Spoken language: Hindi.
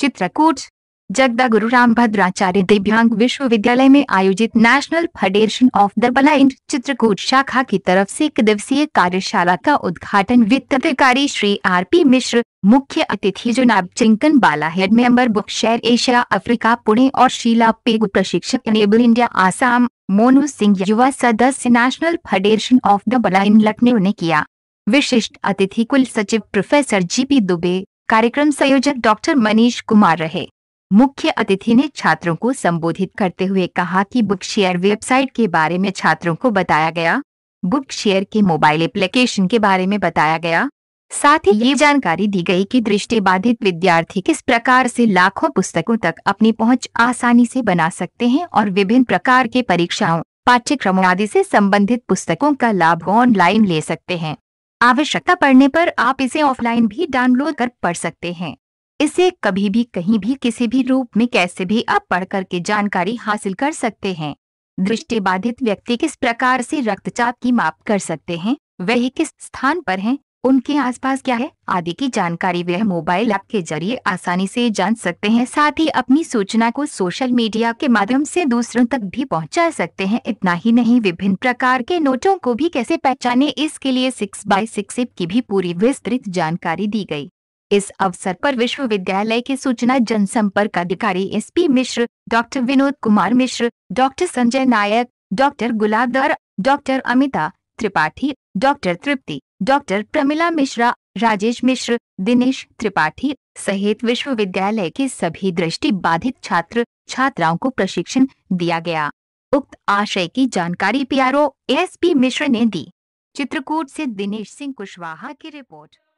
चित्रकूट जगदा गुरु रामभद्राचार्य दिव्यांग विश्वविद्यालय में आयोजित National Federation of the Blind Chitrakoot शाखा की तरफ से एक दिवसीय कार्यशाला का उद्घाटन वित्त अधिकारी श्री आर पी मिश्र मुख्य अतिथि जुनाब चिंकन बाला head member Share Asia Africa Pune और शीला पेग प्रशिक्षक एनेबल इंडिया आसाम मोनू सिंह युवा सदस्य National Federation of the Blind Lucknow ने किया विशिष्ट अतिथि कुल सचिव प्रोफेसर जी पी दुबे कार्यक्रम संयोजक डॉक्टर मनीष कुमार रहे मुख्य अतिथि ने छात्रों को संबोधित करते हुए कहा कि बुक शेयर वेबसाइट के बारे में छात्रों को बताया गया बुक शेयर के मोबाइल एप्लीकेशन के बारे में बताया गया साथ ही ये जानकारी दी गई कि बाधित विद्यार्थी किस प्रकार से लाखों पुस्तकों तक अपनी पहुंच आसानी से बना सकते हैं और विभिन्न प्रकार के परीक्षाओं पाठ्यक्रमों आदि से संबंधित पुस्तकों का लाभ ऑनलाइन ले सकते हैं आवश्यकता पड़ने पर आप इसे ऑफलाइन भी डाउनलोड कर पढ़ सकते हैं इसे कभी भी कहीं भी किसी भी रूप में कैसे भी आप पढ़ करके जानकारी हासिल कर सकते हैं दृष्टिबाधित व्यक्ति किस प्रकार से रक्तचाप की माप कर सकते हैं वह किस स्थान पर हैं उनके आसपास क्या है आदि की जानकारी वह मोबाइल ऐप के जरिए आसानी से जान सकते हैं साथ ही अपनी सूचना को सोशल मीडिया के माध्यम से दूसरों तक भी पहुंचा सकते हैं इतना ही नहीं विभिन्न प्रकार के नोटों को भी कैसे पहचाने इसके लिए सिक्स बाई सिक्स की भी पूरी विस्तृत जानकारी दी गई इस अवसर पर विश्वविद्यालय के सूचना जनसंपर्क अधिकारी S P Mishra doctor Vinod Kumar Mishra doctor Sanjay Nayak doctor Gulabdar doctor Amita Tripathi doctor Tripti doctor Pramila Mishra Rajesh Mishra Dinesh Tripathi सहित विश्वविद्यालय के सभी दृष्टि बाधित छात्र छात्राओं को प्रशिक्षण दिया गया उक्त आशय की जानकारी पी आर मिश्र ने दी चित्रकूट से दिनेश सिंह कुशवाहा की रिपोर्ट